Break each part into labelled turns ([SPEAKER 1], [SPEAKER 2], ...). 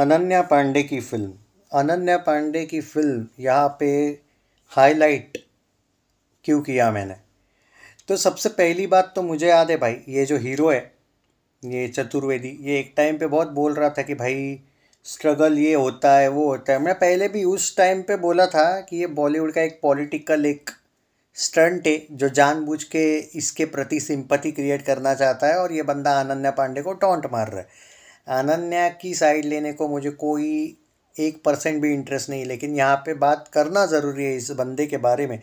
[SPEAKER 1] अनन्या पांडे की फ़िल्म अनन्या पांडे की फ़िल्म यहाँ पे हाईलाइट क्यों किया मैंने तो सबसे पहली बात तो मुझे याद है भाई ये जो हीरो है ये चतुर्वेदी ये एक टाइम पे बहुत बोल रहा था कि भाई स्ट्रगल ये होता है वो होता है मैं पहले भी उस टाइम पे बोला था कि ये बॉलीवुड का एक पॉलिटिकल एक स्टंट है जो जानबूझ के इसके प्रति सिंपति क्रिएट करना चाहता है और ये बंदा अनन्या पांडे को टॉन्ट मार रहा है अनन्या की साइड लेने को मुझे कोई एक परसेंट भी इंटरेस्ट नहीं लेकिन यहाँ पे बात करना ज़रूरी है इस बंदे के बारे में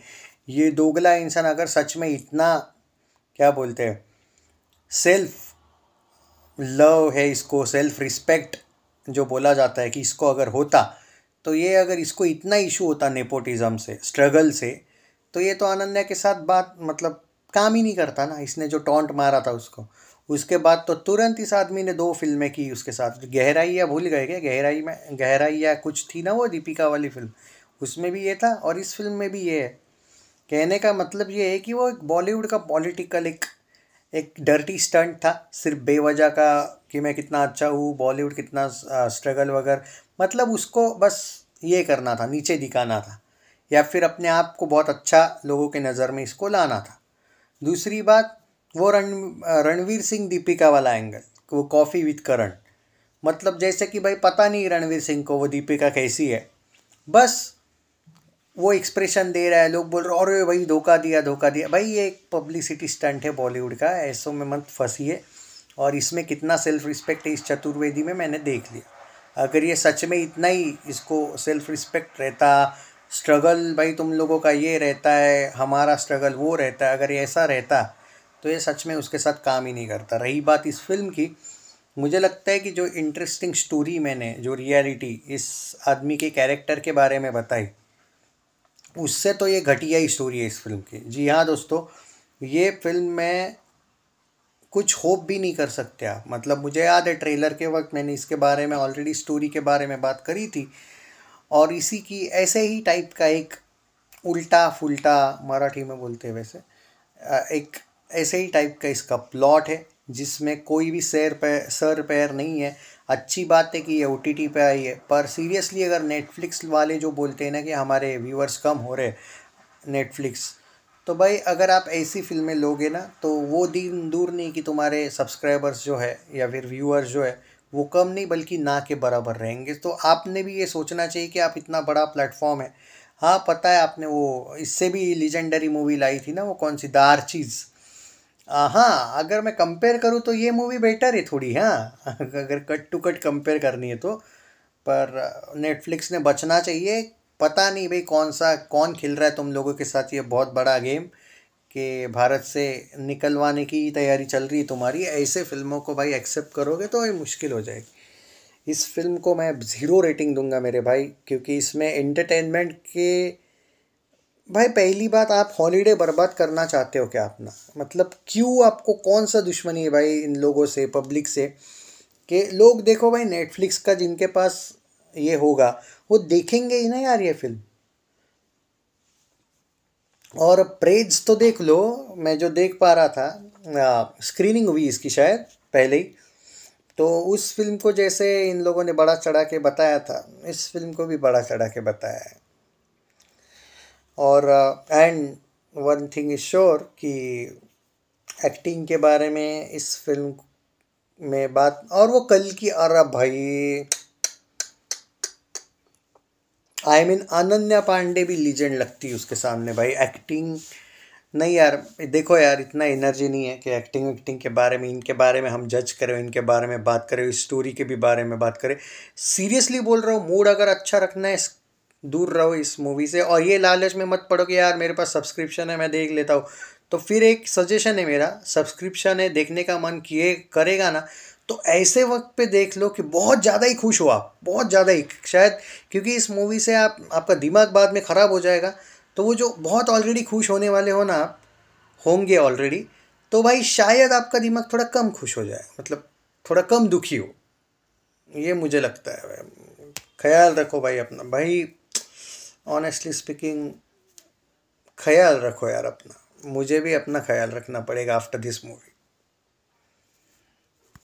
[SPEAKER 1] ये दोगला इंसान अगर सच में इतना क्या बोलते हैं सेल्फ लव है इसको सेल्फ रिस्पेक्ट जो बोला जाता है कि इसको अगर होता तो ये अगर इसको इतना इशू होता नेपोटिज़म से स्ट्रगल से तो ये तो अनन्या के साथ बात मतलब काम ही नहीं करता ना इसने जो टॉन्ट मारा था उसको उसके बाद तो तुरंत इस आदमी ने दो फिल्में की उसके साथ गहराई या भूल गए क्या गहराई में गहराई या कुछ थी ना वो दीपिका वाली फिल्म उसमें भी ये था और इस फिल्म में भी ये है कहने का मतलब ये है कि वो एक बॉलीवुड का पॉलिटिकल एक एक डर्टी स्टंट था सिर्फ बेवजह का कि मैं कितना अच्छा हूँ बॉलीवुड कितना स्ट्रगल वगैरह मतलब उसको बस ये करना था नीचे दिखाना था या फिर अपने आप को बहुत अच्छा लोगों के नज़र में इसको लाना था दूसरी बात वो रण रणवीर सिंह दीपिका वाला एंगल वो कॉफ़ी विथ करण मतलब जैसे कि भाई पता नहीं रणवीर सिंह को वो दीपिका कैसी है बस वो एक्सप्रेशन दे रहा है लोग बोल रहे अरे भाई धोखा दिया धोखा दिया भाई ये एक पब्लिसिटी स्टंट है बॉलीवुड का ऐसों में मत फंसीए और इसमें कितना सेल्फ रिस्पेक्ट है इस चतुर्वेदी में मैंने देख लिया अगर ये सच में इतना ही इसको सेल्फ रिस्पेक्ट रहता स्ट्रगल भाई तुम लोगों का ये रहता है हमारा स्ट्रगल वो रहता है अगर ऐसा रहता तो ये सच में उसके साथ काम ही नहीं करता रही बात इस फिल्म की मुझे लगता है कि जो इंटरेस्टिंग स्टोरी मैंने जो रियलिटी इस आदमी के कैरेक्टर के बारे में बताई उससे तो ये घटिया ही स्टोरी है इस फिल्म की जी हाँ दोस्तों ये फिल्म में कुछ होप भी नहीं कर सकते आप मतलब मुझे याद है ट्रेलर के वक्त मैंने इसके बारे में ऑलरेडी स्टोरी के बारे में बात करी थी और इसी की ऐसे ही टाइप का एक उल्टा फुलटा मराठी में बोलते हैं वैसे एक ऐसे ही टाइप का इसका प्लॉट है जिसमें कोई भी सैर पैर सर पैर नहीं है अच्छी बात है कि ये ओ टी टी पर आई है पर सीरियसली अगर नेटफ्लिक्स वाले जो बोलते हैं ना कि हमारे व्यूअर्स कम हो रहे नेटफ्लिक्स तो भाई अगर आप ऐसी फिल्में लोगे ना तो वो दिन दूर नहीं कि तुम्हारे सब्सक्राइबर्स जो है या फिर व्यूअर्स जो है वो कम नहीं बल्कि ना के बराबर रहेंगे तो आपने भी ये सोचना चाहिए कि आप इतना बड़ा प्लेटफॉर्म है हाँ पता है आपने वो इससे भी लीजेंडरी मूवी लाई थी ना वो कौन सी दार चीज़ हाँ अगर मैं कंपेयर करूँ तो ये मूवी बेटर है थोड़ी हाँ अगर कट टू कट कंपेयर करनी है तो पर नेटफ्लिक्स ने बचना चाहिए पता नहीं भाई कौन सा कौन खेल रहा है तुम लोगों के साथ ये बहुत बड़ा गेम कि भारत से निकलवाने की तैयारी चल रही है तुम्हारी ऐसे फिल्मों को भाई एक्सेप्ट करोगे तो ये मुश्किल हो जाएगी इस फिल्म को मैं ज़ीरो रेटिंग दूंगा मेरे भाई क्योंकि इसमें एंटरटेनमेंट के भाई पहली बात आप हॉलीडे बर्बाद करना चाहते हो क्या अपना मतलब क्यों आपको कौन सा दुश्मनी है भाई इन लोगों से पब्लिक से कि लोग देखो भाई नेटफ्लिक्स का जिनके पास ये होगा वो देखेंगे ही ना यार ये फिल्म और प्रेज तो देख लो मैं जो देख पा रहा था आ, स्क्रीनिंग हुई इसकी शायद पहले ही तो उस फिल्म को जैसे इन लोगों ने बड़ा चढ़ा के बताया था इस फिल्म को भी बड़ा चढ़ा के बताया है और and one thing is sure कि एक्टिंग के बारे में इस फिल्म में बात और वो कल की अरे भाई आई मीन अनन्या पांडे भी लीजेंड लगती है उसके सामने भाई एक्टिंग नहीं यार देखो यार इतना एनर्जी नहीं है कि एक्टिंग एक्टिंग के बारे में इनके बारे में हम जज करें इनके बारे में बात करें स्टोरी के भी बारे में बात करें सीरियसली बोल रहा हूँ मूड अगर अच्छा रखना है दूर रहो इस मूवी से और ये लालच में मत पड़ो कि यार मेरे पास सब्सक्रिप्शन है मैं देख लेता हूँ तो फिर एक सजेशन है मेरा सब्सक्रिप्शन है देखने का मन किए करेगा ना तो ऐसे वक्त पे देख लो कि बहुत ज़्यादा ही खुश हो आप बहुत ज़्यादा ही शायद क्योंकि इस मूवी से आप आपका दिमाग बाद में ख़राब हो जाएगा तो वो जो बहुत ऑलरेडी खुश होने वाले हो ना आप होंगे ऑलरेडी तो भाई शायद आपका दिमाग थोड़ा कम खुश हो जाए मतलब थोड़ा कम दुखी हो ये मुझे लगता है ख्याल रखो भाई अपना भाई ऑनेस्टली स्पीकिंग ख्याल रखो यार अपना मुझे भी अपना ख्याल रखना पड़ेगा आफ्टर दिस मूवी